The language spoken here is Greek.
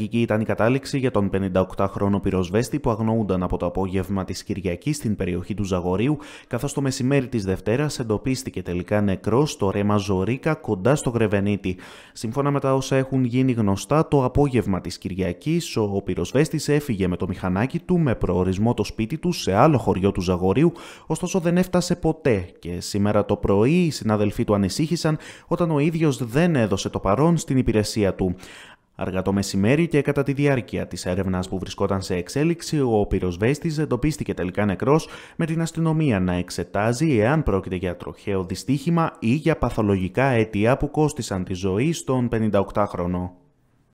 Τραγική ήταν η κατάληξη για τον 58χρονο πυροσβέστη που αγνοούνταν από το απόγευμα της Κυριακής στην περιοχή του Ζαγορίου, καθώς το μεσημέρι της Δευτέρας εντοπίστηκε τελικά νεκρός στο ρέμα Ζωρίκα κοντά στο Γρεβενίτη. Σύμφωνα με τα όσα έχουν γίνει γνωστά, το απόγευμα της Κυριακής ο πυροσβέστης έφυγε με το μηχανάκι του με προορισμό το σπίτι του σε άλλο χωριό του Ζαγορίου, ωστόσο δεν έφτασε ποτέ και σήμερα το πρωί οι συναδελφοί του ανησύχησαν όταν ο ίδιος δεν έδωσε το παρόν στην υπηρεσία του. Αργά το μεσημέρι και κατά τη διάρκεια της έρευνας που βρισκόταν σε εξέλιξη, ο πυροσβέστη εντοπίστηκε τελικά νεκρός, με την αστυνομία να εξετάζει εάν πρόκειται για τροχαίο δυστύχημα ή για παθολογικά αίτια που κόστησαν τη ζωή στον 58χρονο.